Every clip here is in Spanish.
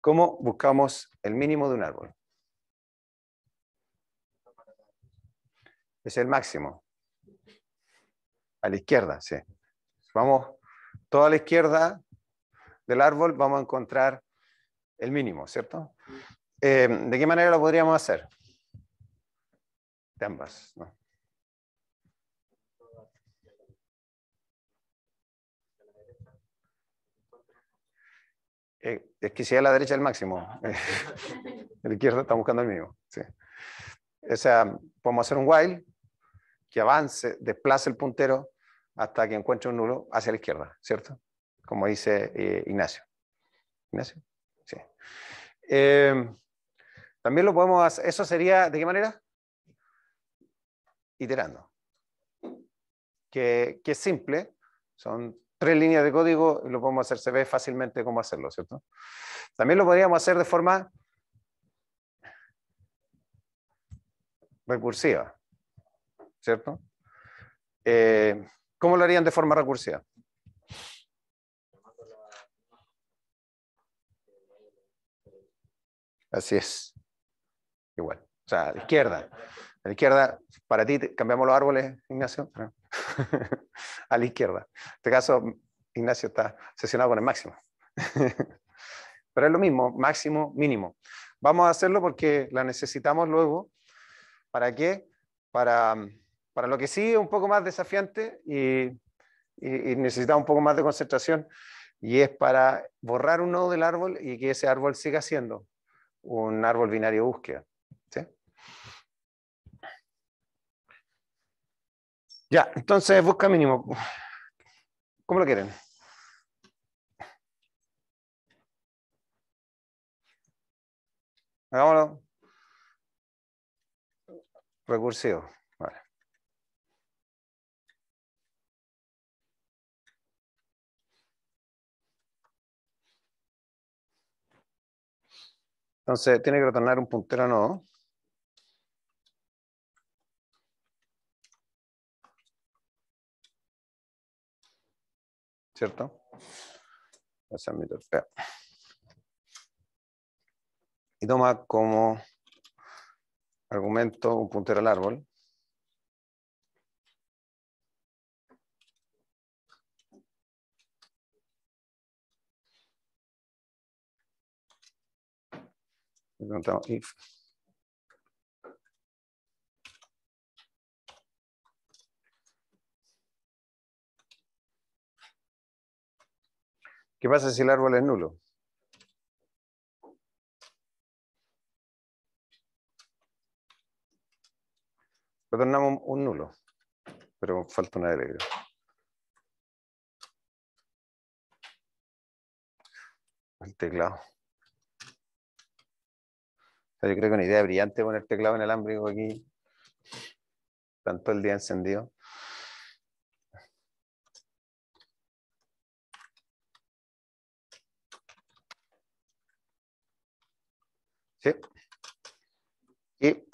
¿Cómo buscamos el mínimo de un árbol? Es el máximo. A la izquierda, sí. Vamos, toda la izquierda del árbol vamos a encontrar el mínimo, ¿cierto? Eh, ¿De qué manera lo podríamos hacer? De ambas, ¿no? Eh, es que si la derecha el máximo, ah, eh, la izquierda está buscando el mismo O sea, podemos hacer un while que avance, desplace el puntero hasta que encuentre un nulo hacia la izquierda, ¿cierto? Como dice eh, Ignacio. Ignacio, sí. también lo podemos hacer, eso sería, ¿de qué manera? Iterando. Que, que es simple, son tres líneas de código y lo podemos hacer, se ve fácilmente cómo hacerlo, ¿cierto? También lo podríamos hacer de forma recursiva, ¿cierto? Eh, ¿Cómo lo harían de forma recursiva? Así es. Igual. O sea, izquierda. A la izquierda, para ti, cambiamos los árboles, Ignacio. a la izquierda. En este caso, Ignacio está sesionado con el máximo. Pero es lo mismo, máximo, mínimo. Vamos a hacerlo porque la necesitamos luego. ¿Para qué? Para, para lo que sí un poco más desafiante y, y, necesita un poco más de concentración. Y es para borrar un nodo del árbol y que ese árbol siga siendo un árbol binario búsqueda. Ya, entonces busca mínimo. ¿Cómo lo quieren? Hagámoslo. Recursivo. Vale. Entonces, tiene que retornar un puntero no ¿cierto? Y toma como argumento un puntero al árbol. ¿Qué pasa si el árbol es nulo? Retornamos un nulo, pero falta una alegre. El teclado. yo creo que una idea brillante poner teclado en alámbrico aquí. Tanto el día encendido. Este,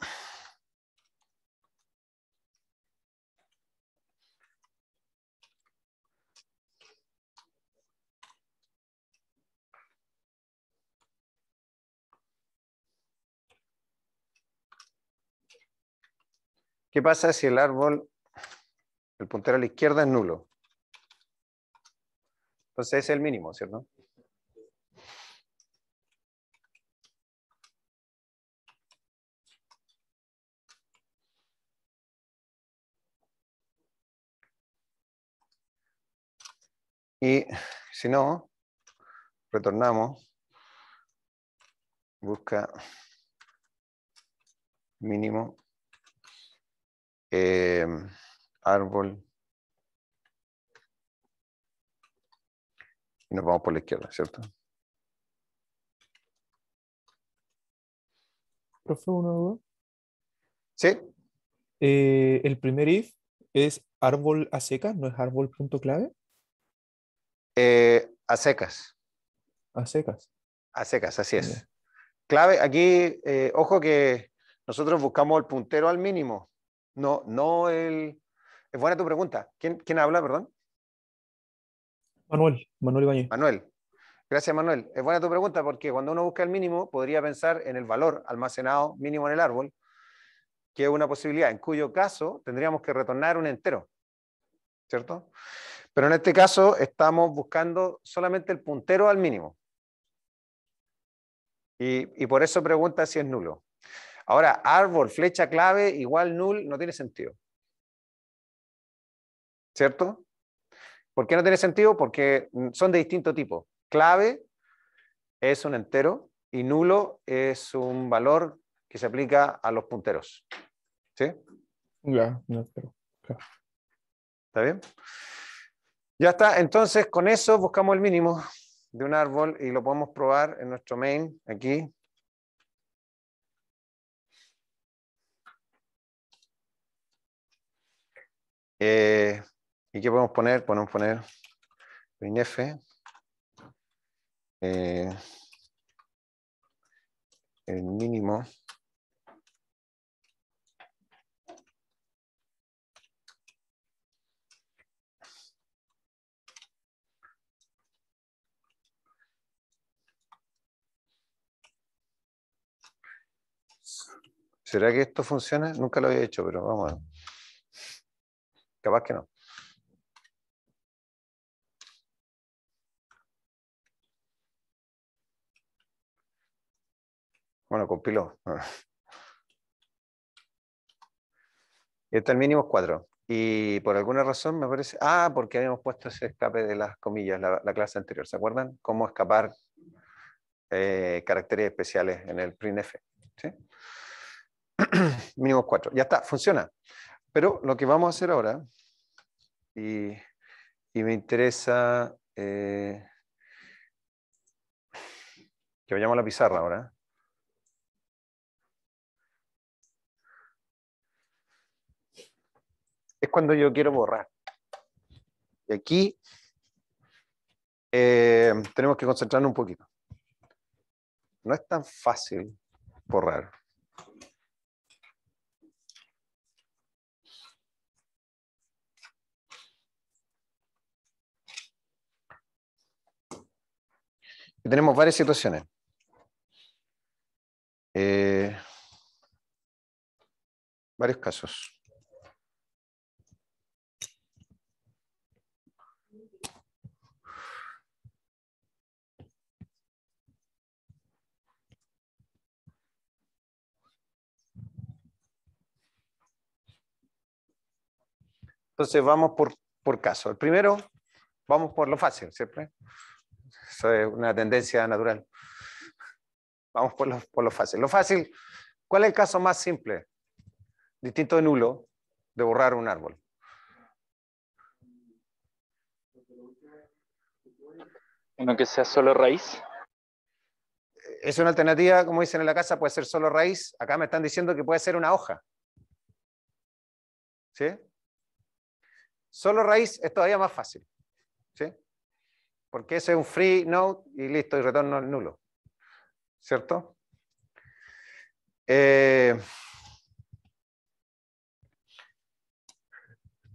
¿Qué pasa si el árbol, el puntero a la izquierda es nulo? Entonces es el mínimo, ¿cierto? Y si no, retornamos, busca mínimo, eh, árbol, y nos vamos por la izquierda, ¿cierto? Profe, una duda. Sí. Eh, el primer if es árbol a seca, no es árbol punto clave. Eh, a secas. A secas. A secas, así es. Clave, aquí, eh, ojo que nosotros buscamos el puntero al mínimo. No, no el. Es buena tu pregunta. ¿Quién, quién habla, perdón? Manuel, Manuel Ibañez. Manuel. Gracias, Manuel. Es buena tu pregunta porque cuando uno busca el mínimo, podría pensar en el valor almacenado mínimo en el árbol, que es una posibilidad, en cuyo caso tendríamos que retornar un entero. ¿Cierto? Pero en este caso estamos buscando solamente el puntero al mínimo. Y, por eso pregunta si es nulo. Ahora, árbol, flecha clave, igual null, no tiene sentido. ¿Cierto? ¿Por qué no tiene sentido? Porque son de distinto tipo. Clave es un entero y nulo es un valor que se aplica a los punteros. ¿Sí? Ya, ¿Está bien? Ya está, entonces con eso buscamos el mínimo de un árbol y lo podemos probar en nuestro main aquí. Eh, ¿Y qué podemos poner? Podemos poner en Eh, el mínimo ¿Será que esto funciona? Nunca lo había hecho, pero vamos a ver. Capaz que no. Bueno, compiló. Y Está el mínimo 4. Y por alguna razón me parece... Ah, porque habíamos puesto ese escape de las comillas la, clase anterior. ¿Se acuerdan? Cómo escapar eh, caracteres especiales en el printf. ¿sí? mínimo cuatro, Ya está, funciona. Pero lo que vamos a hacer ahora, y, me interesa eh, que vayamos a la pizarra ahora. Es cuando yo quiero borrar. Y aquí eh, tenemos que concentrarnos un poquito. No es tan fácil borrar. tenemos varias situaciones. Eh, varios casos. Entonces vamos por, por caso. El primero, vamos por lo fácil, siempre eso es una tendencia natural. Vamos por lo, fácil. Lo fácil, ¿cuál es el caso más simple? Distinto de nulo, de borrar un árbol. Uno que sea solo raíz. Es una alternativa, como dicen en la casa, puede ser solo raíz. Acá me están diciendo que puede ser una hoja. ¿Sí? Solo raíz es todavía más fácil porque ese es un free node y listo, y retorno al nulo. ¿Cierto? Eh,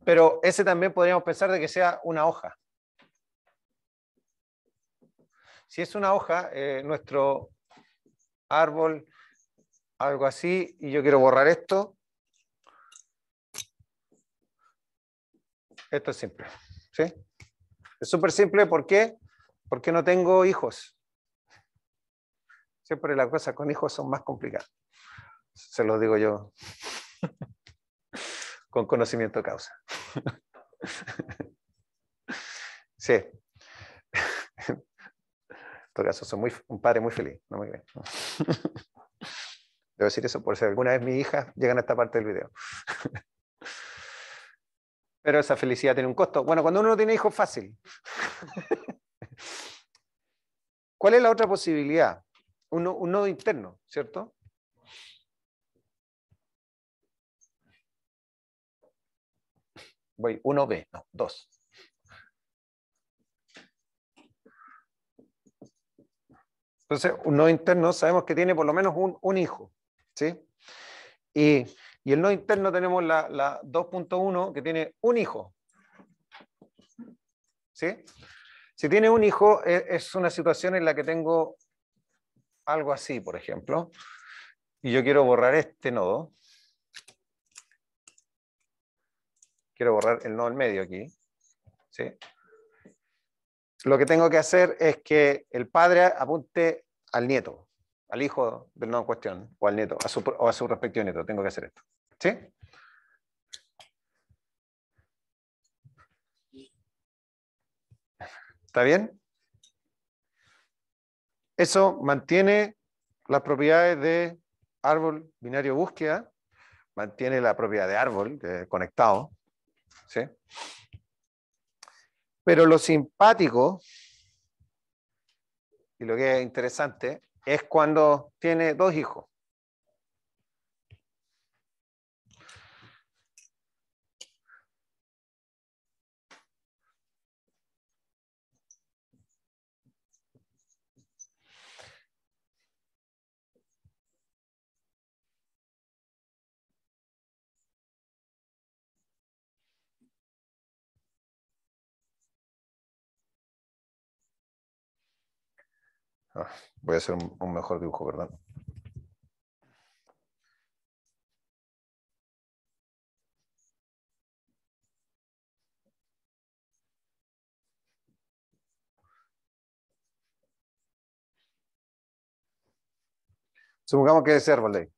pero ese también podríamos pensar de que sea una hoja. Si es una hoja, eh, nuestro árbol, algo así, y yo quiero borrar esto. Esto es simple. ¿sí? Es súper simple, ¿por qué? Porque no tengo hijos. Siempre las cosas con hijos son más complicadas. Se los digo yo con conocimiento causa. sí. En todo caso, soy un padre muy feliz, no muy bien. Debo decir eso por si alguna vez mi hija llega a esta parte del video. Pero esa felicidad tiene un costo. Bueno, cuando uno no tiene hijos, fácil. ¿Cuál es la otra posibilidad? Un, nodo interno, ¿cierto? Voy, uno b no, dos. Entonces, un nodo interno sabemos que tiene por lo menos un, un hijo, ¿sí? Y y el nodo interno tenemos la, 2.1 que tiene un hijo. Si tiene un hijo, e, es, una situación en la que tengo algo así, por ejemplo, y yo quiero borrar este nodo. Quiero borrar el nodo en medio aquí. Lo que tengo que hacer es que el padre apunte al nieto, al hijo del nodo en cuestión, o al nieto, o a su respectivo nieto. Tengo que hacer esto. ¿Sí? ¿Está bien? Eso mantiene las propiedades de árbol binario búsqueda, mantiene la propiedad de árbol conectado. ¿sí? Pero lo simpático y lo que es interesante es cuando tiene dos hijos. Ah, voy a hacer un, mejor dibujo, ¿verdad? Supongamos que es ¿vale?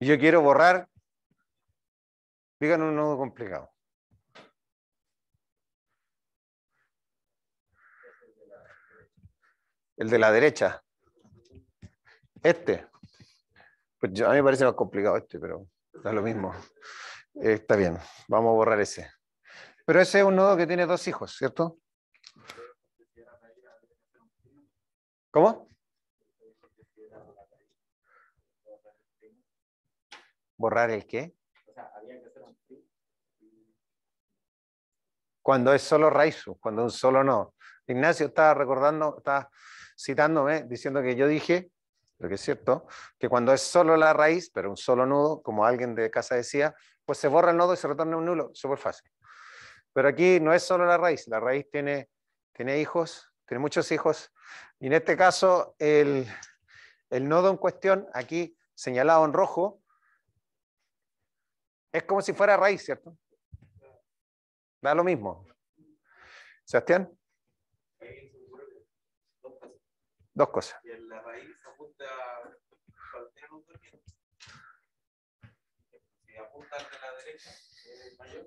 Y yo quiero borrar. Díganme un nodo complicado. El de la derecha. Este. Pues a mí me parece más complicado este, pero da lo mismo. Eh, está bien, vamos a borrar ese. Pero ese es un nodo que tiene dos hijos, ¿cierto? ¿Cómo? ¿Borrar el qué? Cuando es solo raíz, cuando es un solo nodo. Ignacio estaba recordando, estaba citándome, diciendo que yo dije, lo que es cierto, que cuando es solo la raíz, pero un solo nudo, como alguien de casa decía, pues se borra el nodo y se retorna un nulo, súper fácil. Pero aquí no es solo la raíz, la raíz tiene, tiene hijos, tiene muchos hijos, y en este caso el, el nodo en cuestión, aquí señalado en rojo, es como si fuera raíz, ¿cierto? Da lo mismo. Sebastián. Dos cosas. Y en la raíz apunta Si apunta de la derecha, es mayor.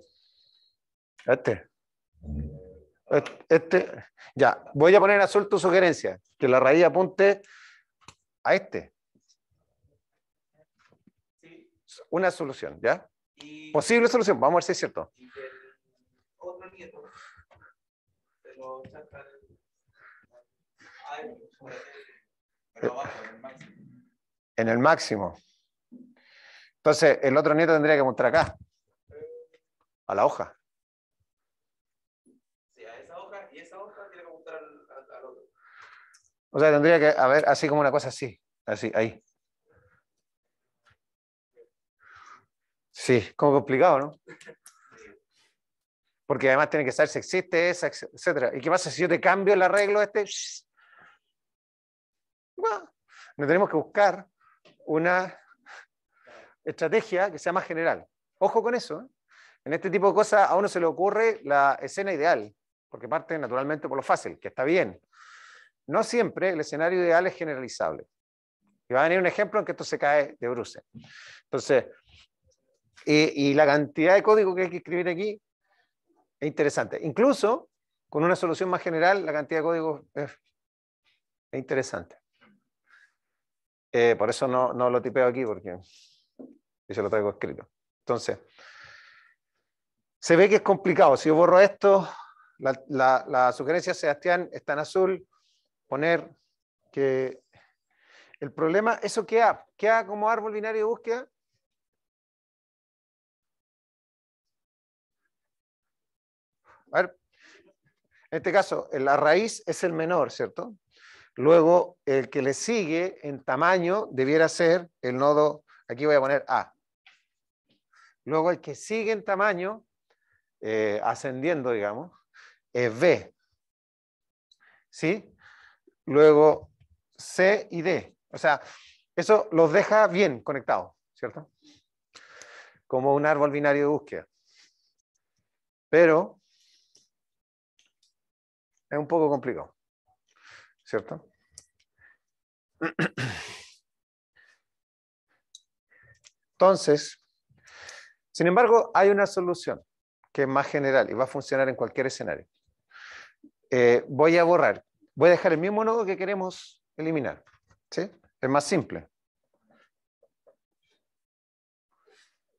Este. este. Este, ya, voy a poner en azul tu sugerencia, que la raíz apunte a este. Sí. Una solución, ¿ya? Posible solución, vamos a ver si es cierto. Y el otro nieto, pero, en el máximo. Entonces, el otro nieto tendría que mostrar acá, a la hoja. Sí, a esa hoja, y esa tiene que al, otro. O sea, tendría que ver, así como una cosa así, así, ahí. Sí, como complicado, ¿no? Porque además tiene que saber si existe esa, etcétera. ¿Y qué pasa si yo te cambio el arreglo este? No tenemos que buscar una estrategia que sea más general. Ojo con eso. ¿eh? En este tipo de cosas a uno se le ocurre la escena ideal, porque parte naturalmente por lo fácil, que está bien. No siempre el escenario ideal es generalizable. Y va a venir un ejemplo en que esto se cae de bruce. Entonces, y, la cantidad de código que hay que escribir aquí es interesante. Incluso con una solución más general, la cantidad de código es interesante. Eh, por eso no, lo tipeo aquí, porque se lo traigo escrito. Entonces, se ve que es complicado. Si yo borro esto, la, sugerencia de Sebastián está en azul. Poner que el problema, eso ¿Qué ha como árbol binario de búsqueda. A ver, en este caso, la raíz es el menor, ¿cierto? Luego, el que le sigue en tamaño debiera ser el nodo, aquí voy a poner A. Luego, el que sigue en tamaño, eh, ascendiendo, digamos, es B. ¿Sí? Luego, C y D. O sea, eso los deja bien conectados, ¿cierto? Como un árbol binario de búsqueda. Pero es un poco complicado. ¿cierto? Entonces, sin embargo, hay una solución que es más general y va a funcionar en cualquier escenario. Eh, voy a borrar, voy a dejar el mismo nodo que queremos eliminar, ¿sí? Es más simple.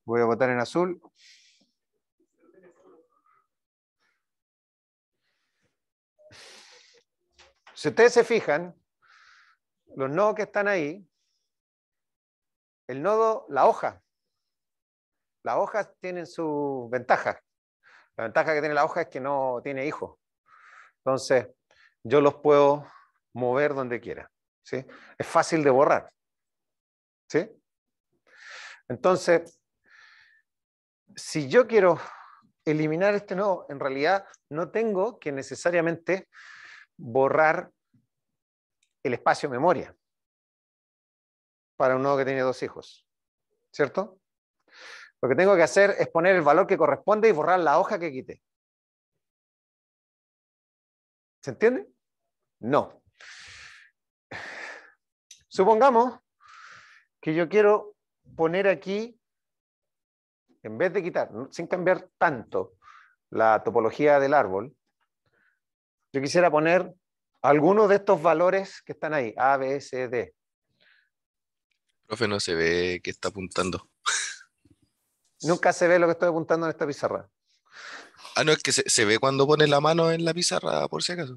Voy a votar en azul Si ustedes se fijan, los nodos que están ahí, el nodo, la hoja, las hojas tienen su ventaja. La ventaja que tiene la hoja es que no tiene hijos. Entonces, yo los puedo mover donde quiera. ¿sí? Es fácil de borrar. ¿sí? Entonces, si yo quiero eliminar este nodo, en realidad no tengo que necesariamente borrar el espacio memoria para un nodo que tiene dos hijos. ¿Cierto? Lo que tengo que hacer es poner el valor que corresponde y borrar la hoja que quité. ¿Se entiende? No. Supongamos que yo quiero poner aquí, en vez de quitar, sin cambiar tanto la topología del árbol, yo quisiera poner algunos de estos valores que están ahí, A, B, C, D. Profe, no se ve que está apuntando. Nunca se ve lo que estoy apuntando en esta pizarra. Ah, no, es que se, ve cuando pone la mano en la pizarra, por si acaso.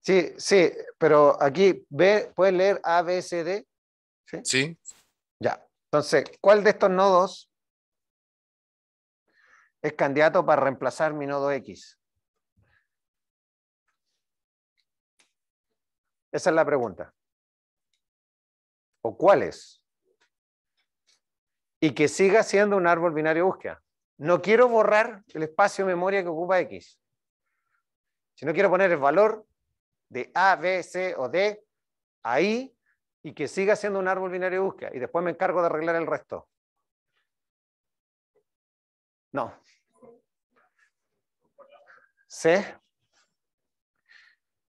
Sí, sí, pero aquí ve, ¿puedes leer A, B, C, D? Sí. sí. Ya. Entonces, ¿cuál de estos nodos es candidato para reemplazar mi nodo X? Esa es la pregunta. ¿O cuál es Y que siga siendo un árbol binario búsqueda. No quiero borrar el espacio de memoria que ocupa X. Si no quiero poner el valor de A, B, C o D ahí y que siga siendo un árbol binario búsqueda. Y después me encargo de arreglar el resto. No. ¿C?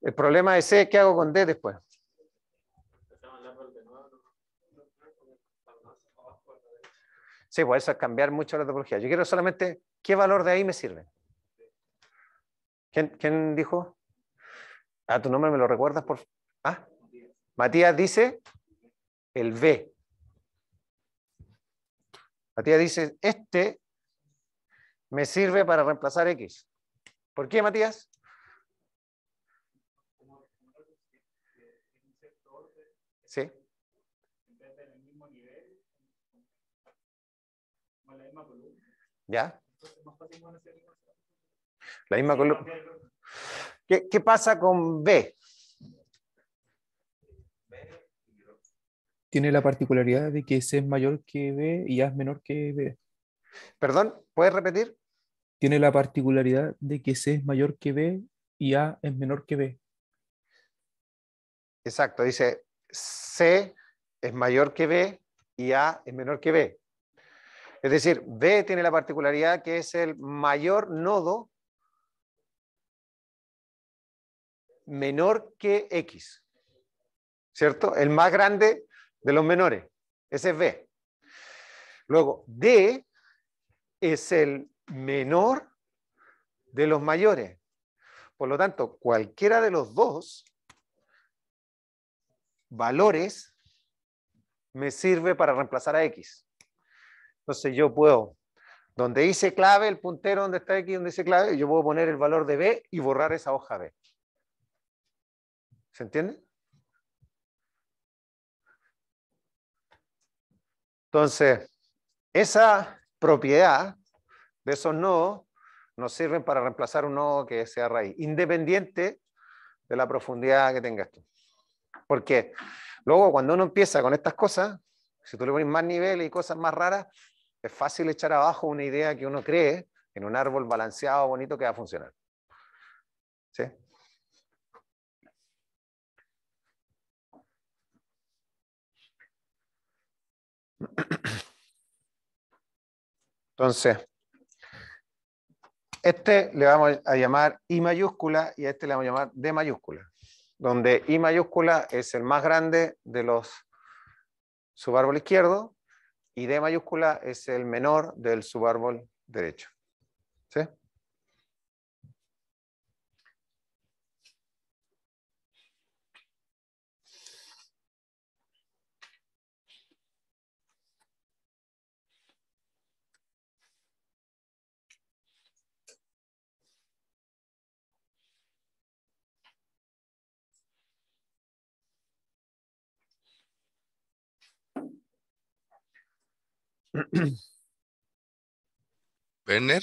El problema es C, eh, ¿qué hago con D después? Sí, pues eso es cambiar mucho la topología. Yo quiero solamente qué valor de ahí me sirve. ¿Quién, dijo? Ah, tu nombre me lo recuerdas por. Ah, Matías dice el B. Matías dice, este me sirve para reemplazar X. ¿Por qué, Matías? ¿Ya? La misma ¿Qué, ¿Qué, pasa con B? Tiene la particularidad de que C es mayor que B y A es menor que B. Perdón, ¿puedes repetir? Tiene la particularidad de que C es mayor que B y A es menor que B. Exacto, dice C es mayor que B y A es menor que B. Es decir, B tiene la particularidad que es el mayor nodo menor que X. ¿Cierto? El más grande de los menores. Ese es B. Luego, D es el menor de los mayores. Por lo tanto, cualquiera de los dos valores me sirve para reemplazar a X. Entonces yo puedo, donde dice clave, el puntero donde está aquí, donde dice clave, yo puedo poner el valor de B y borrar esa hoja B. ¿Se entiende? Entonces, esa propiedad de esos nodos nos sirven para reemplazar un nodo que sea raíz, independiente de la profundidad que tengas tú. Porque luego cuando uno empieza con estas cosas, si tú le pones más niveles y cosas más raras, es fácil echar abajo una idea que uno cree en un árbol balanceado, bonito, que va a funcionar. ¿Sí? Entonces, este le vamos a llamar I mayúscula y a este le vamos a llamar D mayúscula, donde I mayúscula es el más grande de los subárboles izquierdo y D mayúscula es el menor del subárbol derecho. Werner.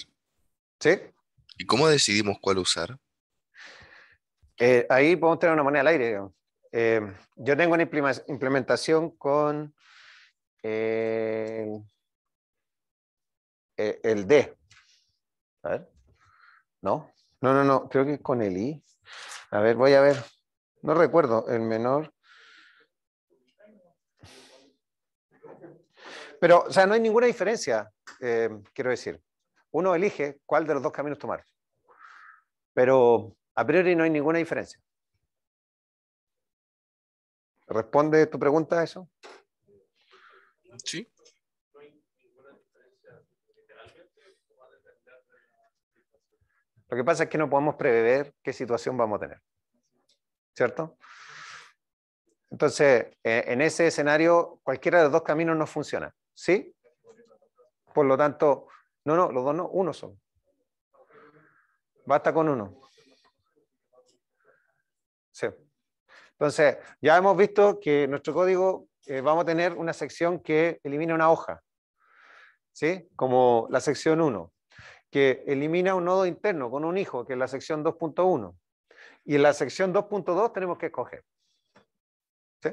Sí. ¿Y cómo decidimos cuál usar? Eh, ahí podemos tener una moneda al aire. Eh, yo tengo una implementación con eh, el D. A ver. No, no, no, no. Creo que con el I. A ver, voy a ver. No recuerdo. El menor Pero, o sea, no hay ninguna diferencia, eh, quiero decir. Uno elige cuál de los dos caminos tomar. Pero a priori no hay ninguna diferencia. ¿Responde tu pregunta a eso? Sí. Lo que pasa es que no podemos prever qué situación vamos a tener. ¿Cierto? Entonces, eh, en ese escenario, cualquiera de los dos caminos no funciona. ¿Sí? Por lo tanto, no, no, los dos no, uno son. Basta con uno. Sí. Entonces, ya hemos visto que nuestro código eh, vamos a tener una sección que elimina una hoja, ¿sí? como la sección 1, que elimina un nodo interno con un hijo, que es la sección 2.1. Y en la sección 2.2 tenemos que escoger. ¿sí?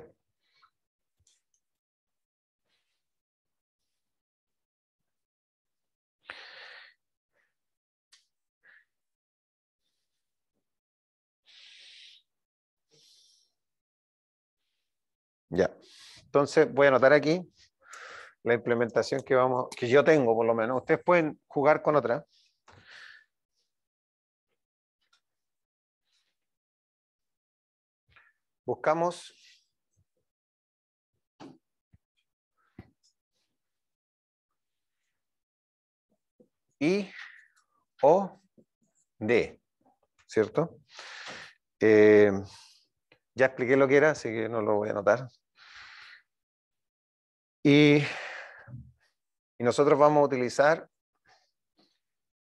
Ya. Entonces voy a anotar aquí la implementación que, vamos, que yo tengo, por lo menos. Ustedes pueden jugar con otra. Buscamos I o D, ¿cierto? Eh, ya expliqué lo que era, así que no lo voy a anotar. Y, nosotros vamos a utilizar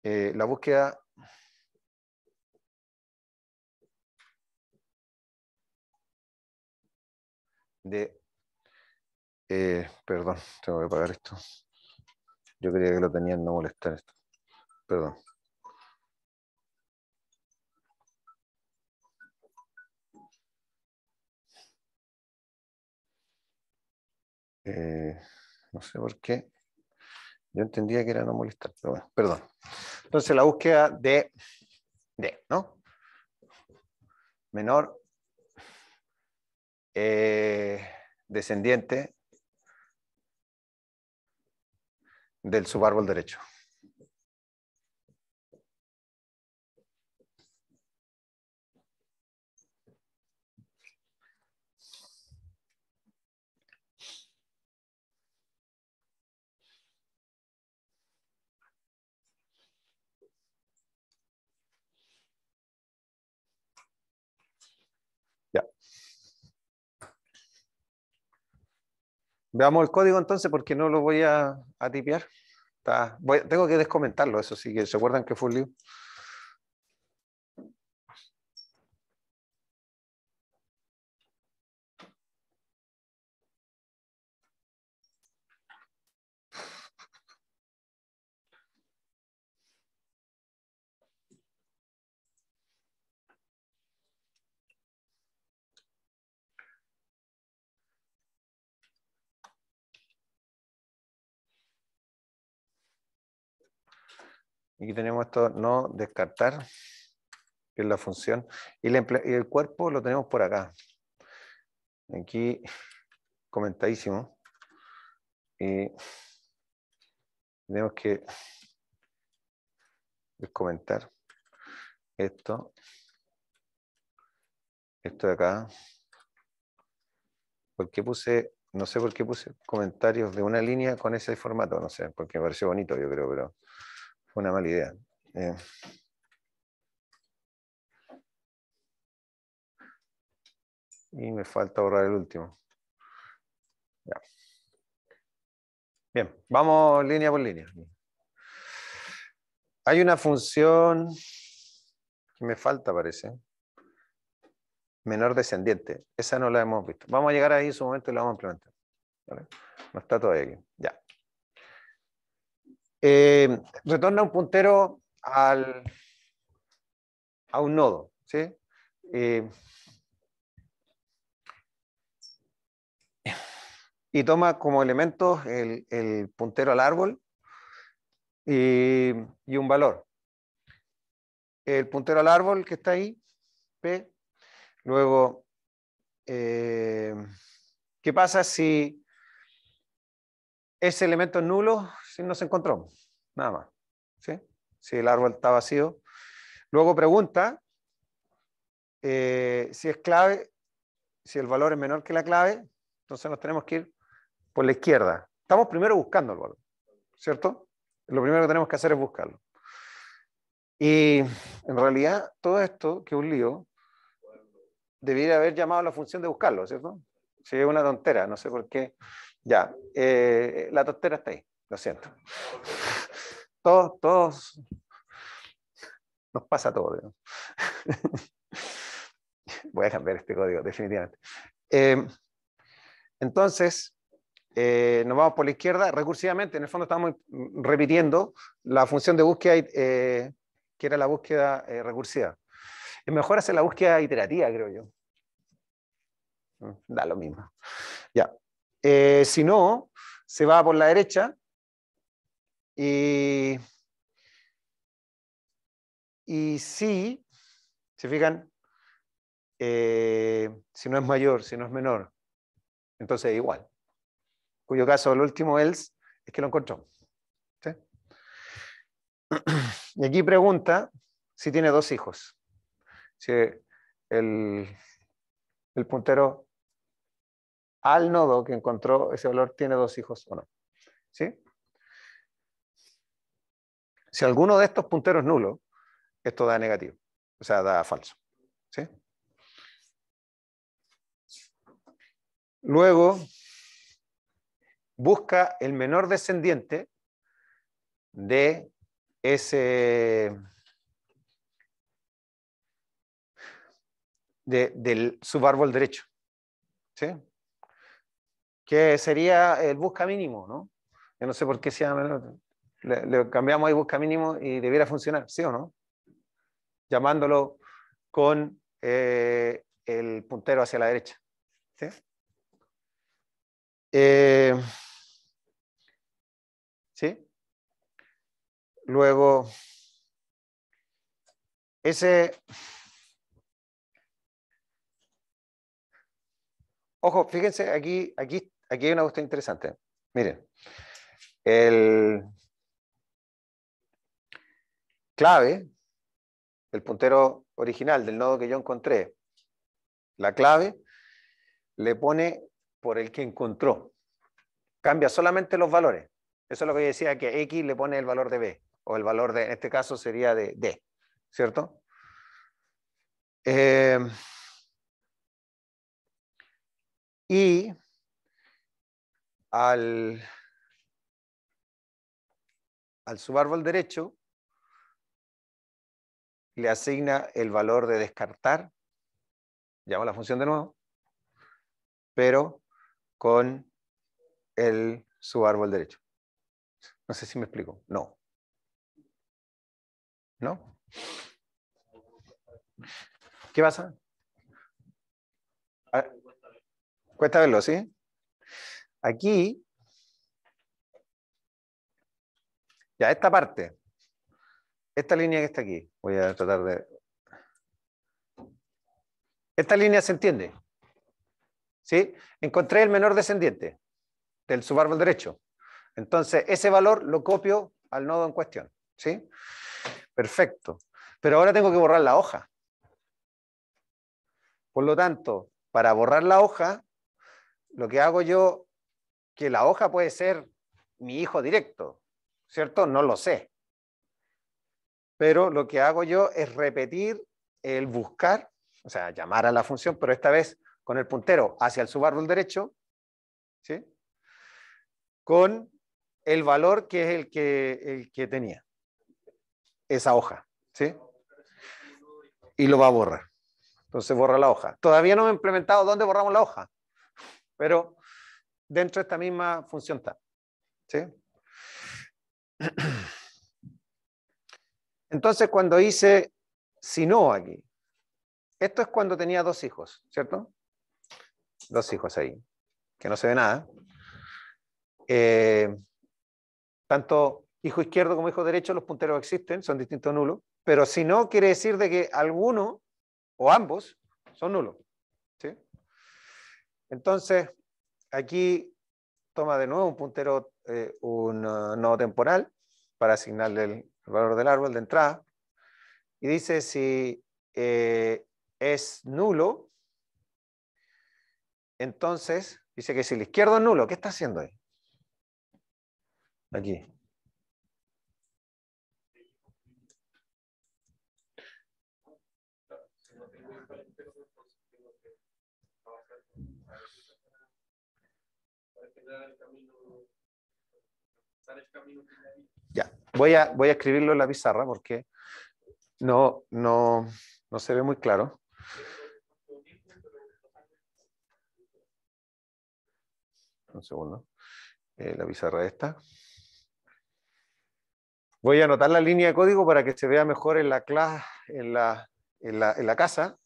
eh, la búsqueda de... Eh, perdón, tengo que apagar esto. Yo creía que lo tenían no molestar esto. Perdón. Eh, no sé por qué. Yo entendía que era no molestar, pero bueno, perdón. Entonces la búsqueda de, de ¿no? Menor eh, descendiente del subárbol derecho. Veamos el código entonces porque no lo voy a, a tipear. tengo que descomentarlo, eso sí, que se acuerdan que fue un lío. aquí tenemos esto, no descartar, que es la función. Y el, cuerpo lo tenemos por acá. Aquí, comentadísimo. Y tenemos que comentar esto, esto de acá. porque puse, no sé por qué puse comentarios de una línea con ese formato? No sé, porque me pareció bonito, yo creo, pero una mala idea. Eh, y me falta borrar el último. Ya. Bien, vamos línea por línea. Hay una función que me falta, parece. Menor descendiente. Esa no la hemos visto. Vamos a llegar ahí en su momento y la vamos a implementar. No está todavía aquí. Ya. Eh, retorna un puntero al, a un nodo. ¿sí? Eh, y toma como elemento el, puntero al árbol y, un valor. El puntero al árbol que está ahí, P. Luego, eh, ¿qué pasa si ese elemento es nulo? si nos encontramos. nada más. Si el árbol está vacío. Luego pregunta eh, si es clave, si el valor es menor que la clave, entonces nos tenemos que ir por la izquierda. Estamos primero buscando el valor, ¿cierto? Lo primero que tenemos que hacer es buscarlo. Y en realidad todo esto, que un lío, debería haber llamado a la función de buscarlo, ¿cierto? Si es una tontera, no sé por qué. Ya, eh, la tontera está ahí. Lo siento. Todos, todos, nos pasa todo. Voy a cambiar este código, definitivamente. Em, entonces, eh, nos vamos por la izquierda, recursivamente, en el fondo estamos repitiendo la función de búsqueda eh, que era la búsqueda eh, recursiva. Es mejor hacer la búsqueda iterativa, creo yo. Mm, da lo mismo. Ya. si no, se va por la derecha eh, y, si, si se fijan, eh, si no es mayor, si no es menor, entonces es igual. Cuyo caso, el último else es que lo encontró. Y aquí pregunta si tiene dos hijos. Si el, el puntero al nodo que encontró ese valor tiene dos hijos o no. ¿Sí? Si alguno de estos punteros es nulo, esto da negativo, o sea, da falso. Luego, busca el menor descendiente de ese... De, del subárbol derecho. ¿Sí? Que sería el busca mínimo, ¿no? Yo no sé por qué se llama le, cambiamos ahí busca mínimo y debiera funcionar, ¿sí o no? Llamándolo con eh, el puntero hacia la derecha. ¿sí? Eh, ¿sí? Luego, ese... Ojo, fíjense, aquí, aquí, aquí hay una cuestión interesante. Miren, el, clave, el puntero original del nodo que yo encontré, la clave, le pone por el que encontró. Cambia solamente los valores. Eso es lo que yo decía, que X le pone el valor de B, o el valor de, en este caso sería de D, ¿cierto? Eh, y al, al subárbol derecho le asigna el valor de descartar, llama la función de nuevo, pero con el subárbol derecho. No sé si me explico. No. ¿No? ¿Qué pasa? Ah, cuesta verlo, ¿sí? Aquí, ya esta parte, esta línea que está aquí, voy a tratar de... Esta línea se entiende. ¿Sí? Encontré el menor descendiente del subárbol derecho. Entonces, ese valor lo copio al nodo en cuestión. ¿Sí? Perfecto. Pero ahora tengo que borrar la hoja. Por lo tanto, para borrar la hoja, lo que hago yo, que la hoja puede ser mi hijo directo, ¿cierto? No lo sé pero lo que hago yo es repetir el buscar, o sea, llamar a la función, pero esta vez con el puntero hacia el subárbol derecho, ¿sí? con el valor que es el que, el que tenía, esa hoja. ¿sí? Y lo va a borrar. Entonces borra la hoja. Todavía no he implementado dónde borramos la hoja, pero dentro de esta misma función está. ¿sí? Entonces, cuando hice si no aquí, esto es cuando tenía dos hijos, ¿cierto? Dos hijos ahí, que no se ve nada. Eh, tanto hijo izquierdo como hijo derecho, los punteros existen, son distintos nulos, pero si no, quiere decir de que alguno o ambos son nulos. ¿sí? Entonces, aquí toma de nuevo un puntero, eh, un uh, nodo temporal para asignarle el, el valor del árbol de entrada, y dice si eh, es nulo, entonces dice que si el izquierdo es nulo, ¿qué está haciendo ahí? Aquí. El camino, el camino voy a, voy a escribirlo en la pizarra porque no, no, se ve muy claro. Un segundo. Eh, la pizarra esta. Voy a anotar la línea de código para que se vea mejor en la, clase, en la, en la casa.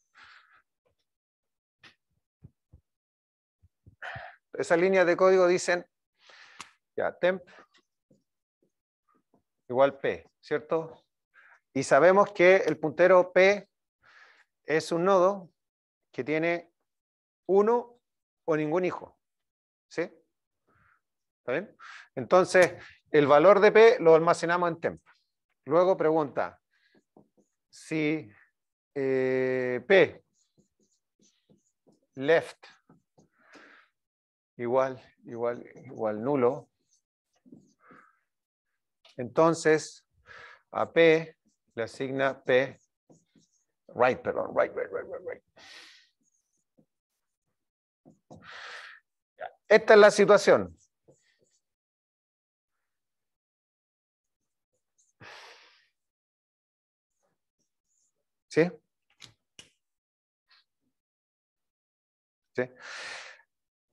esa línea de código dicen ya, temp igual P, ¿cierto? Y sabemos que el puntero P es un nodo que tiene uno o ningún hijo. ¿Sí? ¿Está bien? Entonces, el valor de P lo almacenamos en temp. Luego pregunta, si eh, P left igual, igual, igual nulo, entonces, a P le asigna P, right, perdón, right, right, right, right, right. Esta es la situación. ¿Sí? ¿Sí?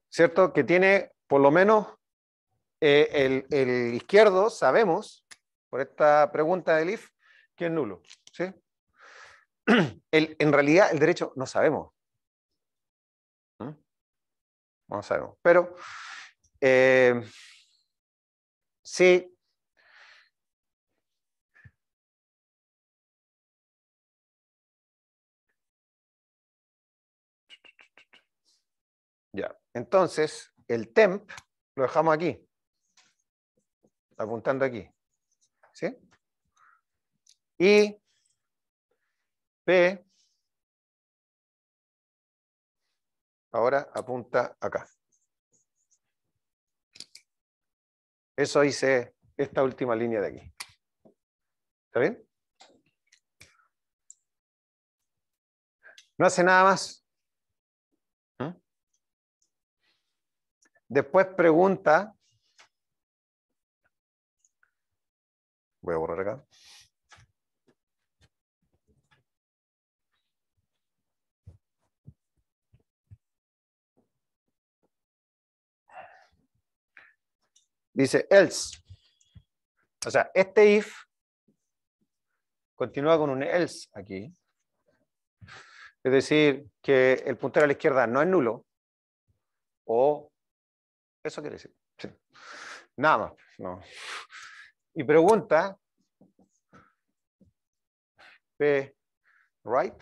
¿Cierto? Que tiene por lo menos eh, el, izquierdo, sabemos, por esta pregunta del IF, que es nulo. ¿sí? en realidad, el derecho no sabemos. ¿Mm? No sabemos. Pero eh, sí. Ya, entonces el temp lo dejamos aquí apuntando aquí. ¿Sí? Y P ahora apunta acá. Eso hice esta última línea de aquí. ¿Está bien? No hace nada más. ¿Ah? Después pregunta Voy a borrar acá. Dice else. O sea, este if continúa con un else aquí. Es decir, que el puntero a la izquierda no es nulo. O eso quiere decir. Nada más. No y pregunta, P eh, right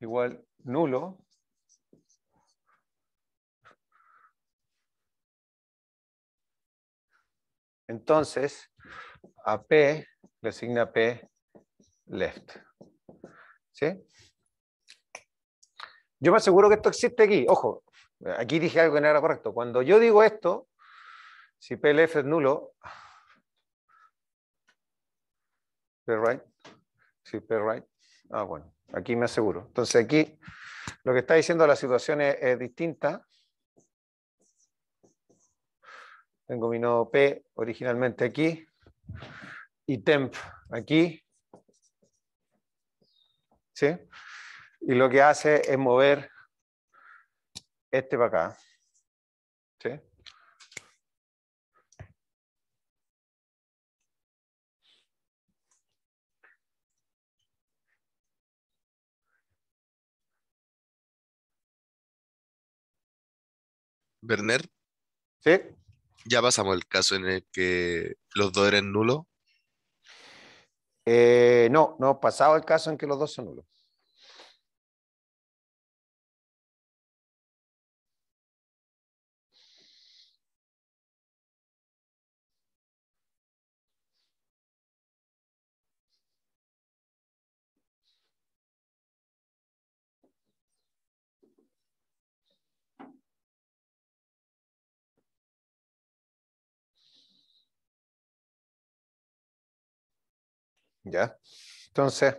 igual nulo, entonces a P le asigna P left. ¿Sí? Yo me aseguro que esto existe aquí. Ojo, aquí dije algo que no era correcto. Cuando yo digo esto, si PLF es nulo, right? si right. Ah, bueno, aquí me aseguro. Entonces aquí lo que está diciendo la situación es, es distinta. Tengo mi nodo P originalmente aquí y temp aquí. ¿Sí? Y lo que hace es mover este para acá. Werner. Sí. Ya pasamos el caso en el que los dos eran nulos. Eh, no, no, pasado el caso en que los dos son nulos. ¿ya? Entonces,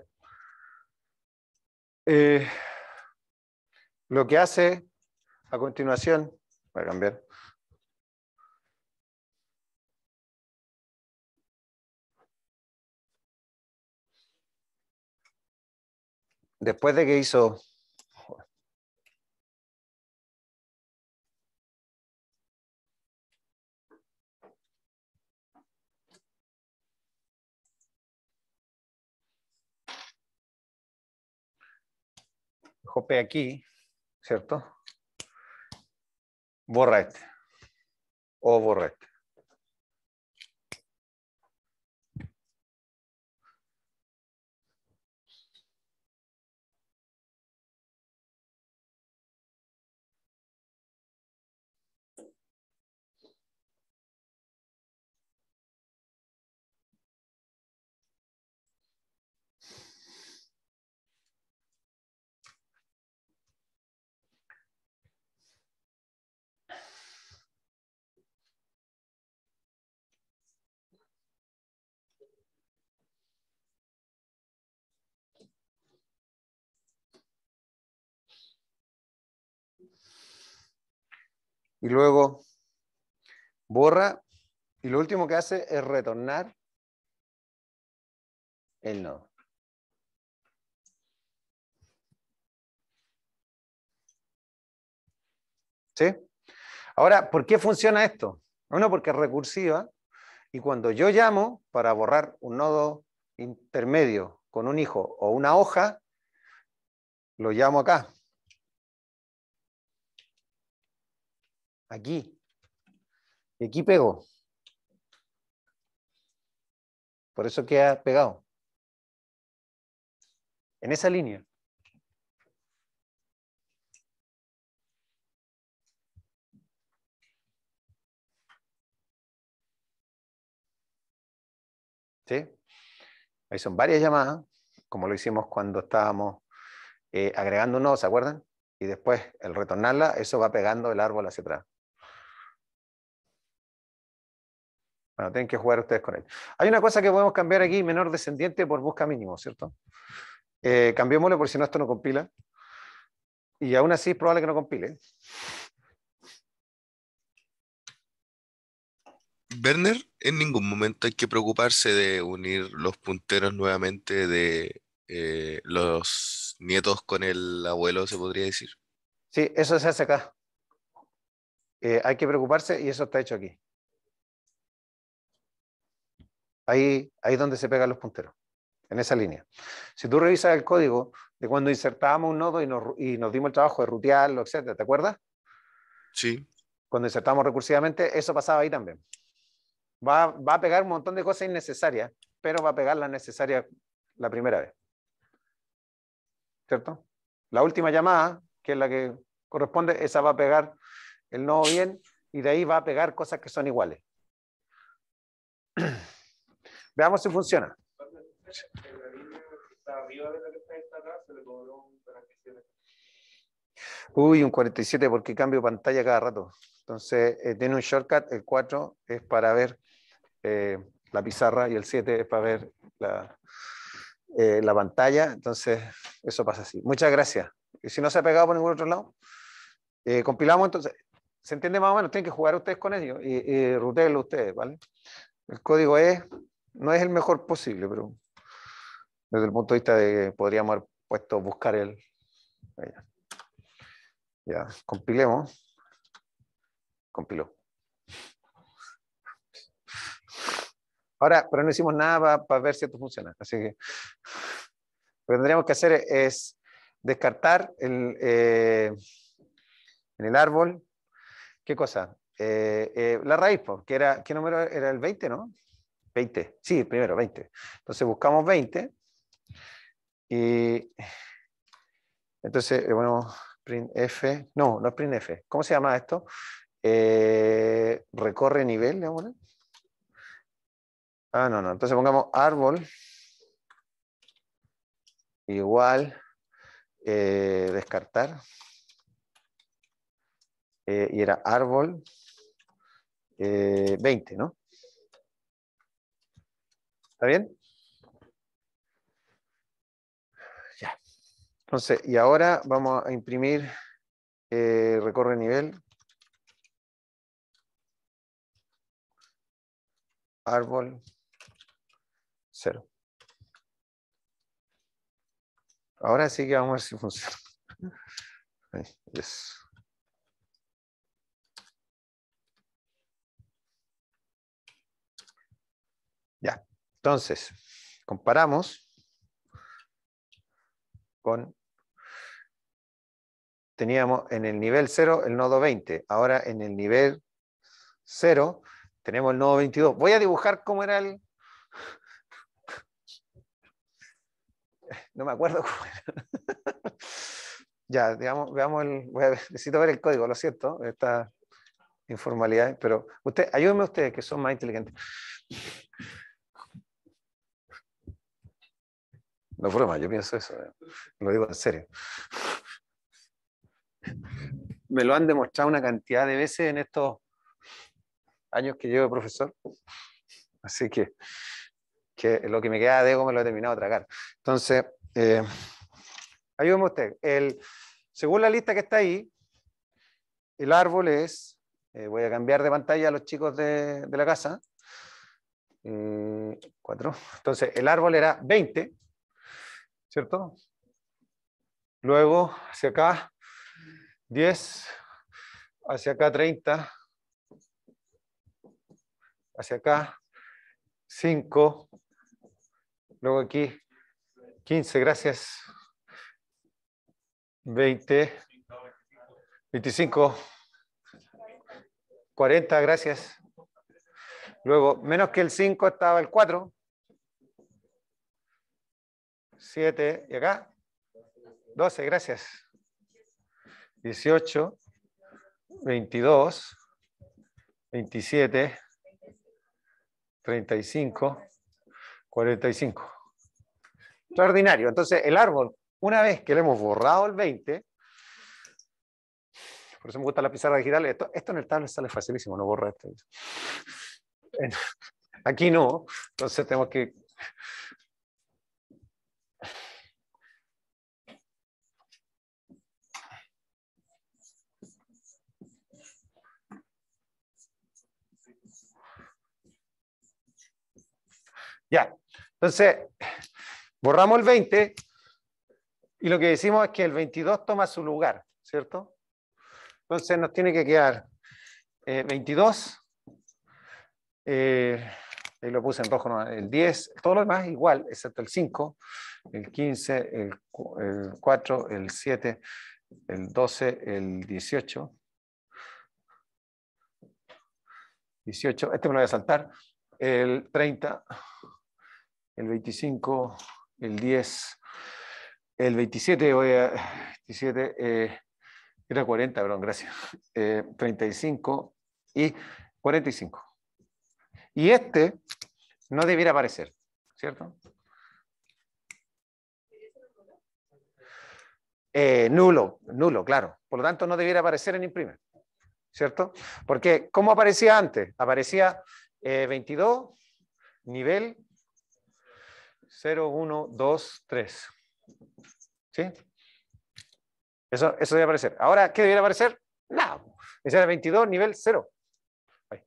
eh, lo que hace a continuación, voy a cambiar. Después de que hizo copé aquí, ¿cierto? Borra O borra y luego borra y lo último que hace es retornar el nodo. ¿Sí? Ahora, ¿por qué funciona esto? Bueno, porque es recursiva y cuando yo llamo para borrar un nodo intermedio con un hijo o una hoja, lo llamo acá. Aquí. Y aquí pegó. Por eso queda pegado. En esa línea. ¿Sí? Ahí son varias llamadas, como lo hicimos cuando estábamos eh, agregando un ¿se acuerdan? Y después, el retornarla, eso va pegando el árbol hacia atrás. tienen que jugar ustedes con él. Hay una cosa que podemos cambiar aquí, menor descendiente por busca mínimo, ¿cierto? Eh, cambiémoslo por si no esto no compila. Y aún así es probable que no compile. Werner, en ningún momento hay que preocuparse de unir los punteros nuevamente de eh, los nietos con el abuelo, se podría decir. Sí, eso se hace acá. Eh, hay que preocuparse y eso está hecho aquí. Ahí, donde se pegan los punteros, en esa línea. Si tú revisas el código de cuando insertábamos un nodo y nos, dimos el trabajo de rutearlo, etcétera, ¿te acuerdas? Sí. Cuando insertamos recursivamente, eso pasaba ahí también. Va, va a pegar un montón de cosas innecesarias, pero va a pegar las necesaria la primera vez. ¿Cierto? La última llamada, que es la que corresponde, esa va a pegar el nodo bien y de ahí va a pegar cosas que son iguales. Veamos si funciona. Uy, un 47 porque cambio pantalla cada rato. Entonces, eh, tiene un shortcut, el 4 eh, es para ver la pizarra y el 7 es para ver la, la pantalla. Entonces, eso pasa así. Muchas gracias. Y si no se ha pegado por ningún otro lado, eh, compilamos entonces. ¿Se entiende más o menos? Tienen que jugar ustedes con ello y, y ustedes, ¿vale? El código es no es el mejor posible, pero desde el punto de vista de que podríamos haber puesto buscar el... Ya, compilemos. Compiló. Ahora, pero no hicimos nada para ver si esto funciona. Así que lo que tendríamos que hacer es descartar el, eh, en el árbol, ¿qué cosa? Eh, eh, la raíz, porque era, ¿qué número era el 20, no? 20, sí, primero 20. Entonces buscamos 20 y entonces eh, bueno ponemos print F, no, no es print F, ¿cómo se llama esto? Eh, recorre nivel, le Ah, no, no, entonces pongamos árbol igual eh, descartar y era árbol 20, ¿no? ¿Está bien? Ya. Entonces, y ahora vamos a imprimir eh, recorre nivel. Árbol cero. Ahora sí que vamos a ver si funciona. Entonces, comparamos con... Teníamos en el nivel 0 el nodo 20, ahora en el nivel 0 tenemos el nodo 22. Voy a dibujar cómo era el... No me acuerdo cómo era. ya, digamos, veamos el... necesito ver el código, lo siento, esta informalidad, pero usted, ayúdenme ustedes que son más inteligentes. No es yo pienso eso. Eh. Lo digo en serio. Me lo han demostrado una cantidad de veces en estos años que llevo de profesor. Así que, lo que me queda de ego me lo he terminado de tragar. Entonces, eh, ayúdenme usted. El, según la lista que está ahí, el árbol es, eh, voy a cambiar de pantalla a los chicos de, la casa, mm, cuatro. Entonces, el árbol era 20, ¿cierto? Luego hacia acá 10, hacia acá 30, hacia acá 5, luego aquí 15, gracias, 20, 25, 40, gracias. Luego, menos que el 5 estaba el 4, 7, y acá, 12, gracias. 18, 22, 27, 35, 45. Extraordinario. Entonces, el árbol, una vez que le hemos borrado el 20, por eso me gusta la pizarra digital, esto, esto en el tablet sale facilísimo, no borra esto. Aquí no, entonces tenemos que Ya. Entonces, borramos el 20 y lo que decimos es que el 22 toma su lugar, ¿cierto? Entonces nos tiene que quedar 22, eh, eh, ahí lo puse en rojo, el 10, todo lo demás igual, excepto el 5, el 15, el, 4, el 7, el 12, el 18. 18, este me lo voy a saltar, el 30, el 25, el 10, el 27, 27, eh, era 40, perdón, gracias, 35 eh, y 45. Y este no debiera aparecer, ¿cierto? Eh, nulo, nulo, claro. Por lo tanto, no debiera aparecer en imprimir, ¿Cierto? Porque, ¿cómo aparecía antes? Aparecía 22, nivel 0, 1, 2, 3. ¿Sí? Eso, eso debe aparecer. Ahora, ¿qué debería aparecer? Nada. No. Ese era 22, nivel 0. Ahí.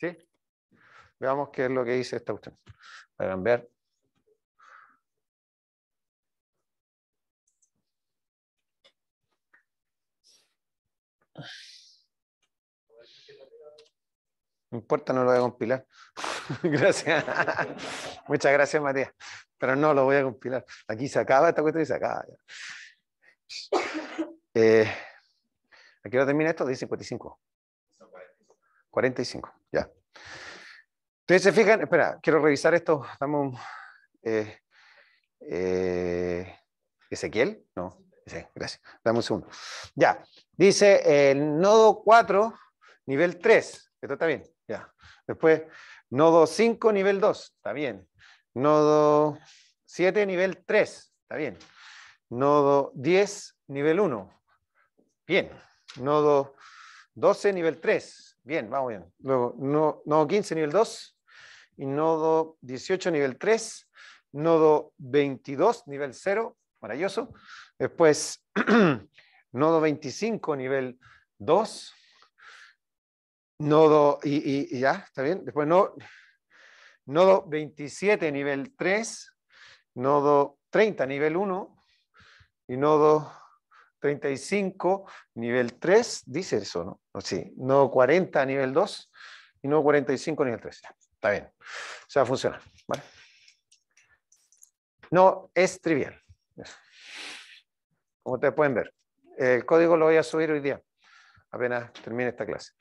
¿Sí? Veamos qué es lo que dice esta cuestión. Para cambiar. No importa, no lo voy a compilar. gracias. Muchas gracias, Matías. Pero no lo voy a compilar. Aquí se acaba esta cuestión y se acaba. Eh, ¿A qué termina esto? 10.55. 45, ya. Entonces se fijan, espera, quiero revisar esto. Estamos. Eh, eh, ¿Ezequiel? No, gracias. Damos un Ya, dice eh, el nodo 4, nivel 3. Esto está bien. Ya. Después, nodo 5, nivel 2, está bien. Nodo 7, nivel 3, está bien. Nodo 10, nivel 1, bien. Nodo 12, nivel 3, bien, vamos bien. Luego, no, nodo 15, nivel 2, y nodo 18, nivel 3, nodo 22, nivel 0, maravilloso. Después, nodo 25, nivel 2, nodo, y, ya, está bien. Después no. nodo 27, nivel 3, nodo 30, nivel 1, y nodo 35, nivel 3, dice eso, ¿no? Sí, nodo 40, nivel 2, y nodo 45, nivel 3. está bien, se va a No es trivial. Como ustedes pueden ver, el código lo voy a subir hoy día, apenas termine esta clase.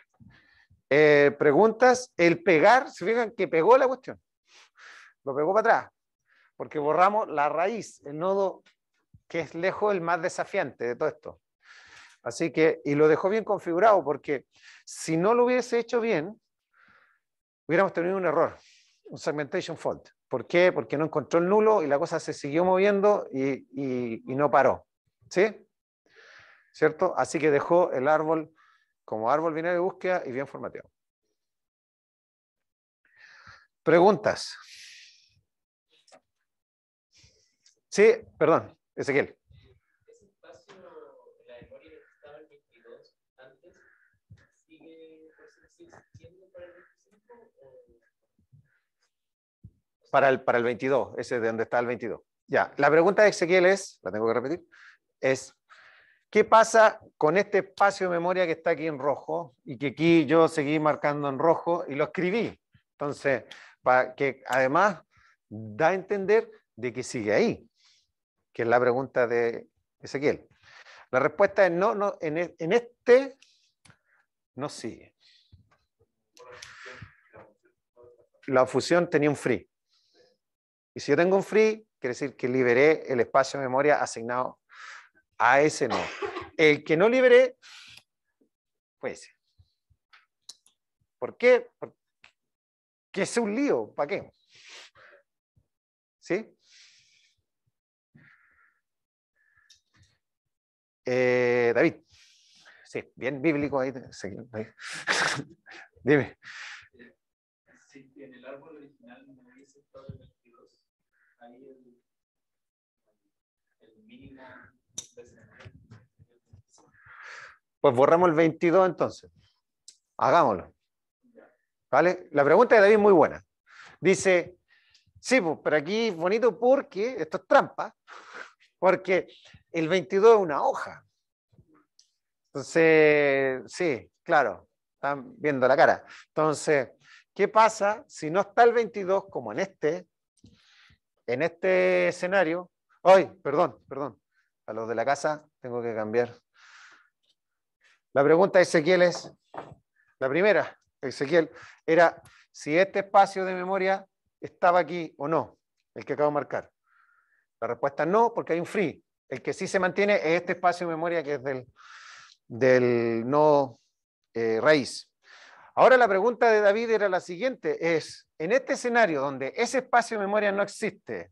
Eh, preguntas, el pegar, Si fijan que pegó la cuestión, lo pegó para atrás, porque borramos la raíz, el nodo que es lejos el más desafiante de todo esto. Así que, y lo dejó bien configurado, porque si no lo hubiese hecho bien, hubiéramos tenido un error, un segmentation fault. ¿Por qué? Porque no encontró el nulo y la cosa se siguió moviendo y, y, y no paró. ¿Sí? ¿Cierto? Así que dejó el árbol como árbol binario de búsqueda y bien formateado. Preguntas. Sí, perdón, Ezequiel. Para el, para el 22, ese de donde está el 22. Ya, la pregunta de Ezequiel es, la tengo que repetir, es ¿Qué pasa con este espacio de memoria que está aquí en rojo y que aquí yo seguí marcando en rojo y lo escribí? Entonces, para que además da a entender de que sigue ahí, que es la pregunta de Ezequiel. La respuesta es no, no en, e, en este no sigue. La fusión tenía un free. Y si yo tengo un free, quiere decir que liberé el espacio de memoria asignado a ese no. El que no libere pues, ¿Por qué? Que es un lío, ¿para qué? ¿Sí? Eh, David. Sí, bien bíblico ahí. Dime. Sí, en el árbol original no dice todo el 22, ahí el, el mínimo pues borramos el 22 entonces. Hagámoslo. ¿Vale? La pregunta de David es muy buena. Dice, sí, pues, pero aquí es bonito porque, esto es trampa, porque el 22 es una hoja. Entonces, sí, claro, están viendo la cara. Entonces, ¿qué pasa si no está el 22 como en este, en este escenario? Ay, perdón, perdón a los de la casa tengo que cambiar. La pregunta de Ezequiel es, la primera, Ezequiel, era si este espacio de memoria estaba aquí o no, el que acabo de marcar. La respuesta no, porque hay un free. El que sí se mantiene es este espacio de memoria que es del, del no eh, raíz. Ahora la pregunta de David era la siguiente, es, en este escenario donde ese espacio de memoria no existe,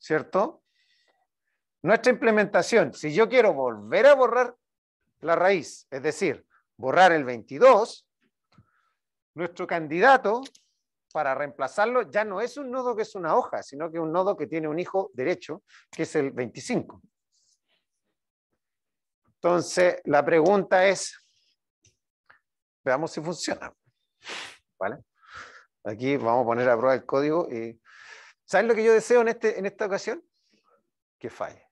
¿cierto? nuestra implementación, si yo quiero volver a borrar la raíz, es decir, borrar el 22, nuestro candidato para reemplazarlo ya no es un nodo que es una hoja, sino que es un nodo que tiene un hijo derecho, que es el 25. Entonces, la pregunta es, veamos si funciona. ¿Vale? Aquí vamos a poner a prueba el código. Y, ¿Saben lo que yo deseo en, este, en esta ocasión? Que falle.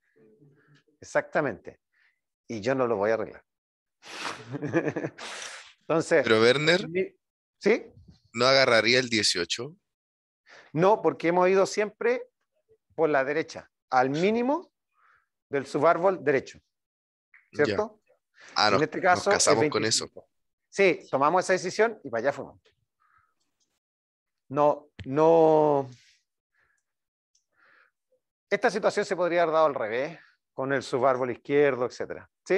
Exactamente. Y yo no lo voy a arreglar. Entonces. Pero Werner. ¿Sí? ¿No agarraría el 18? No, porque hemos ido siempre por la derecha, al mínimo del subárbol derecho. ¿Cierto? Ah, en este caso. casamos con eso. Sí, tomamos esa decisión y para allá No, no. Esta situación se podría haber dado al revés con el subárbol izquierdo, etc. ¿Sí?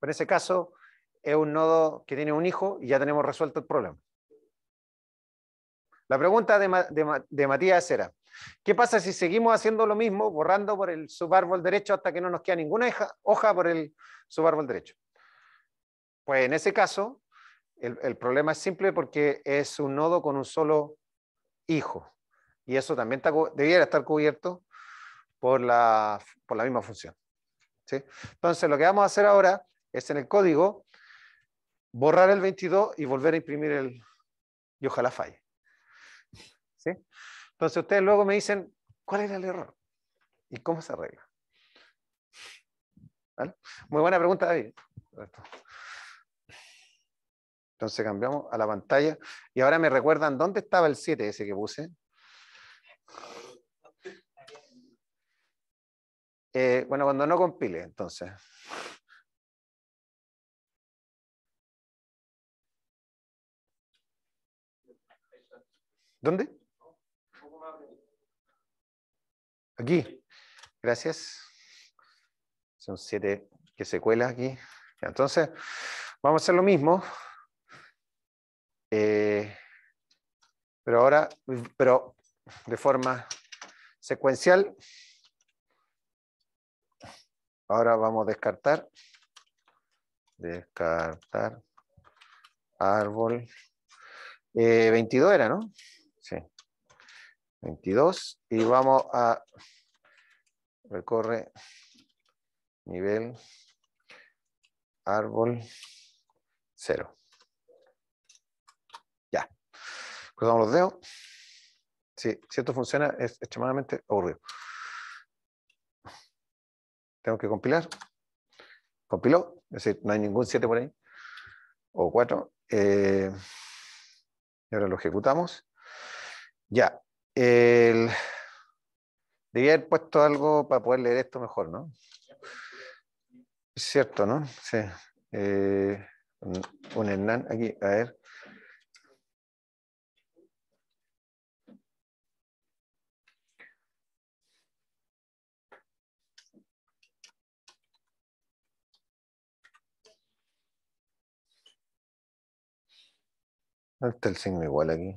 En ese caso, es un nodo que tiene un hijo y ya tenemos resuelto el problema. La pregunta de, Matías era, ¿qué pasa si seguimos haciendo lo mismo, borrando por el subárbol derecho hasta que no nos queda ninguna hoja por el subárbol derecho? Pues en ese caso, el, problema es simple porque es un nodo con un solo hijo. Y eso también debiera estar cubierto por la, por la misma función. ¿sí? Entonces, lo que vamos a hacer ahora es en el código borrar el 22 y volver a imprimir el y ojalá falle. ¿sí? Entonces, ustedes luego me dicen, ¿cuál era el error? ¿Y cómo se arregla? Muy buena pregunta, David. Entonces cambiamos a la pantalla. Y ahora me recuerdan dónde estaba el 7 ese que puse. Eh, bueno, cuando no compile, entonces. ¿Dónde? Aquí. Gracias. Son siete que se cuela aquí. Entonces, vamos a hacer lo mismo. Eh, pero ahora, pero de forma secuencial. Ahora vamos a descartar. Descartar. Árbol. Eh, 22 era, ¿no? Sí. 22. Y vamos a... Recorre. Nivel. Árbol. cero Cruzamos los dedos. Sí, si esto funciona, es extremadamente aburrido. Tengo que compilar. Compiló, es decir, no hay ningún 7 por ahí, o 4. Eh, y ahora lo ejecutamos. Ya, el... Debía haber puesto algo para poder leer esto mejor, ¿no? Cierto, ¿no? Sí. Eh, un, enan aquí, a ver. Está el signo igual aquí.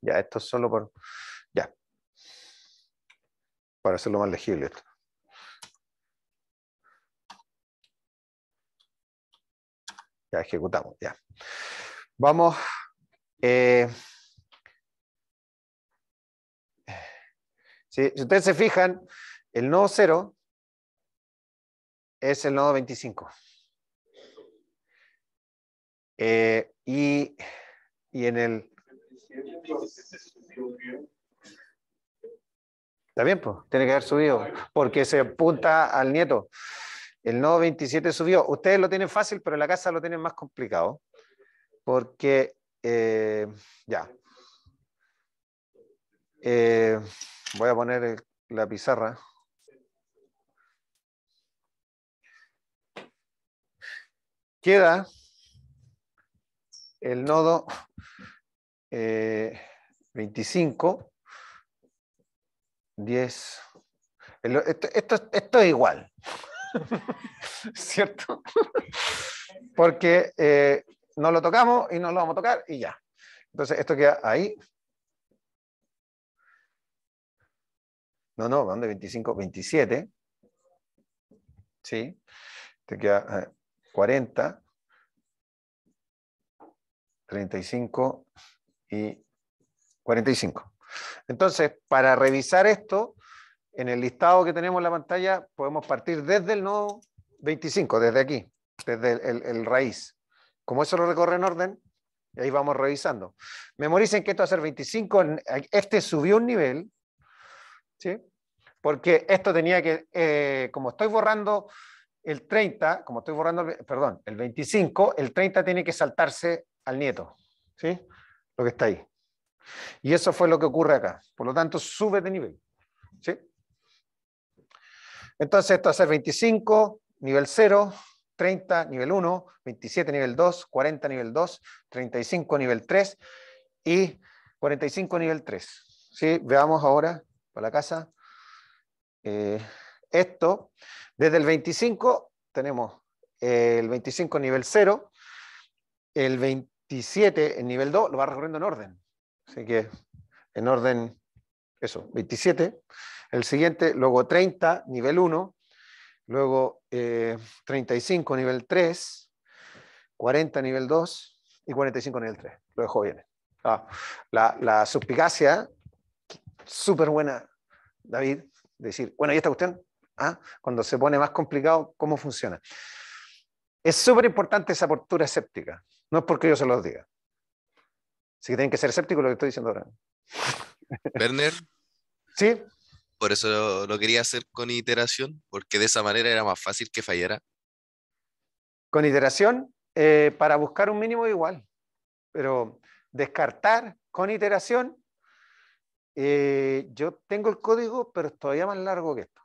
Ya, esto es solo por... Ya. Para hacerlo más legible esto. Ya ejecutamos, ya. Vamos. Eh, Si ustedes se fijan, el nodo 0 es el nodo 25. Eh, y, en el... Está bien, pues, tiene que haber subido, porque se apunta al nieto. El nodo 27 subió. Ustedes lo tienen fácil, pero en la casa lo tienen más complicado, porque, eh, ya. Eh, Voy a poner la pizarra. Queda el nodo 25, eh, 10. esto, es igual, ¿cierto? Porque eh, no lo tocamos y no lo vamos a tocar y ya. Entonces esto queda ahí. No, no, van de 25, 27. ¿Sí? Te queda 40, eh, 35 y 45. Entonces, para revisar esto, en el listado que tenemos en la pantalla, podemos partir desde el nodo 25, desde aquí, desde el, raíz. Como eso lo recorre en orden, ahí vamos revisando. Memoricen que esto va a ser 25, este subió un nivel, ¿sí? Porque esto tenía que, eh, como estoy borrando el 30, como estoy borrando, el, perdón, el 25, el 30 tiene que saltarse al nieto, ¿sí? Lo que está ahí. Y eso fue lo que ocurre acá. Por lo tanto, sube de nivel, ¿sí? Entonces esto va a ser 25, nivel 0, 30, nivel 1, 27, nivel 2, 40, nivel 2, 35, nivel 3 y 45, nivel 3. ¿Sí? Veamos ahora para la casa. Eh, esto, desde el 25 tenemos eh, el 25 nivel 0, el 27 en nivel 2, lo va recorriendo en orden. Así que en orden, eso, 27. El siguiente, luego 30, nivel 1, luego 35, eh, nivel 3, 40, nivel 2 y 45, nivel 3. Lo dejo bien. Ah, la, la suspicacia súper buena, David, decir, bueno, ¿y esta cuestión? ¿Ah? Cuando se pone más complicado, ¿cómo funciona? Es súper importante esa postura escéptica. No es porque yo se los diga. Así que tienen que ser escépticos lo que estoy diciendo ahora. Werner. Sí. Por eso lo, quería hacer con iteración, porque de esa manera era más fácil que fallara. Con iteración, eh, para buscar un mínimo igual. Pero descartar con iteración eh, yo tengo el código, pero es todavía más largo que esto.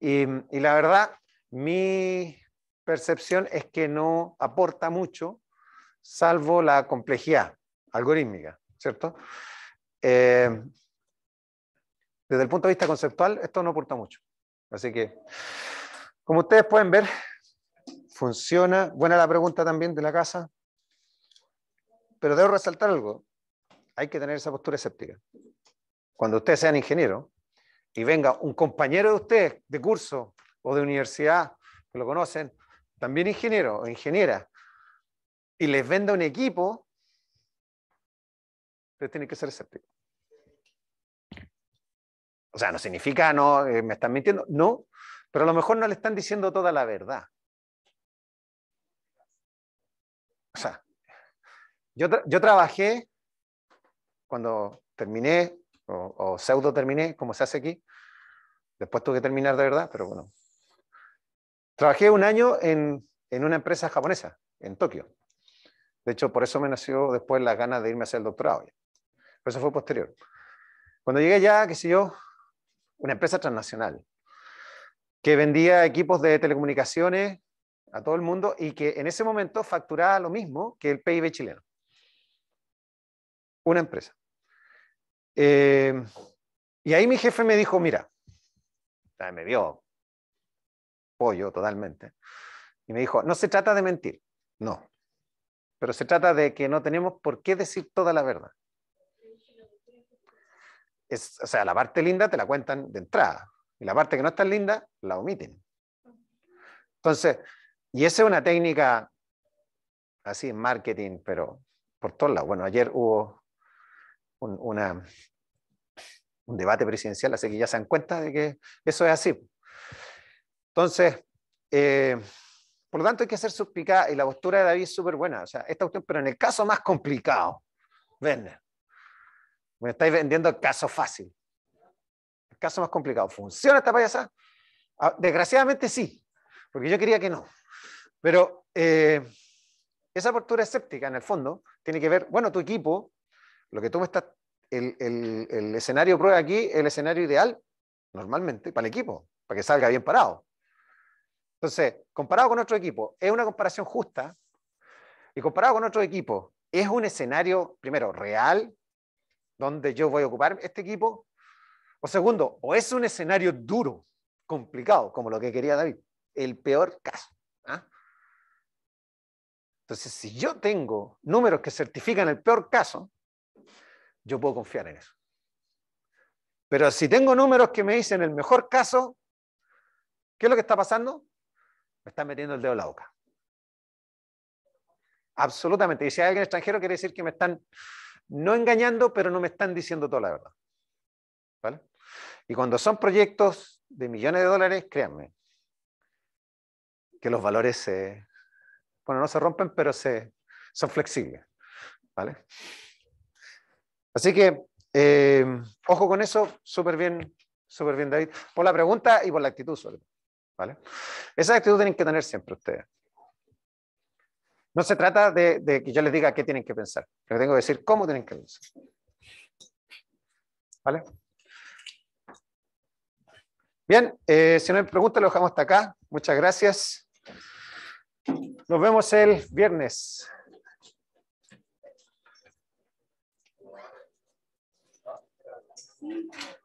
Y, la verdad, mi percepción es que no aporta mucho, salvo la complejidad algorítmica, ¿cierto? Eh, desde el punto de vista conceptual, esto no aporta mucho. Así que, como ustedes pueden ver, funciona. Buena la pregunta también de la casa. Pero debo resaltar algo hay que tener esa postura escéptica. Cuando ustedes sean ingenieros y venga un compañero de ustedes de curso o de universidad, que lo conocen, también ingeniero o ingeniera, y les venda un equipo, ustedes tienen que ser escépticos. O sea, no significa, no, eh, me están mintiendo, no, pero a lo mejor no le están diciendo toda la verdad. O sea, yo, yo trabajé cuando terminé, o, pseudo terminé, como se hace aquí. Después tuve que terminar de verdad, pero bueno. Trabajé un año en, en una empresa japonesa, en Tokio. De hecho, por eso me nació después las ganas de irme a hacer el doctorado. Pero eso fue posterior. Cuando llegué ya, qué sé yo, una empresa transnacional que vendía equipos de telecomunicaciones a todo el mundo y que en ese momento facturaba lo mismo que el PIB chileno. Una empresa. Eh, y ahí mi jefe me dijo, mira, me vio pollo totalmente, y me dijo, no se trata de mentir, no, pero se trata de que no tenemos por qué decir toda la verdad. Es, o sea, la parte linda te la cuentan de entrada, y la parte que no es tan linda la omiten. Entonces, y esa es una técnica así en marketing, pero por todos lados. Bueno, ayer hubo un, debate presidencial, así que ya se dan cuenta de que eso es así. Entonces, eh, por lo tanto, hay que ser suspicada, y la postura de David es súper buena. O sea, esta pero en el caso más complicado, ven, me estáis vendiendo el caso fácil. El caso más complicado. ¿Funciona esta payasa? Ah, desgraciadamente sí, porque yo quería que no. Pero eh, esa postura escéptica, en el fondo, tiene que ver, bueno, tu equipo lo que tú me estás, el, el, escenario prueba aquí, el escenario ideal, normalmente, para el equipo, para que salga bien parado. Entonces, comparado con otro equipo, es una comparación justa. Y comparado con otro equipo, es un escenario, primero, real, donde yo voy a ocupar este equipo. O segundo, o es un escenario duro, complicado, como lo que quería David. El peor caso. ¿ah? Entonces, si yo tengo números que certifican el peor caso, yo puedo confiar en eso. Pero si tengo números que me dicen el mejor caso, ¿qué es lo que está pasando? Me están metiendo el dedo en la boca. Absolutamente. Y si hay alguien extranjero, quiere decir que me están no engañando, pero no me están diciendo toda la verdad. ¿Vale? Y cuando son proyectos de millones de dólares, créanme, que los valores se, bueno, no se rompen, pero son flexibles. ¿Vale? Así que, eh, ojo con eso, súper bien, súper bien, David, por la pregunta y por la actitud, sobre todo. ¿vale? Esa actitud tienen que tener siempre ustedes. No se trata de, que yo les diga qué tienen que pensar, les tengo que decir cómo tienen que pensar. ¿Vale? Bien, eh, si no hay preguntas, lo dejamos hasta acá. Muchas gracias. Nos vemos el viernes. Thank you.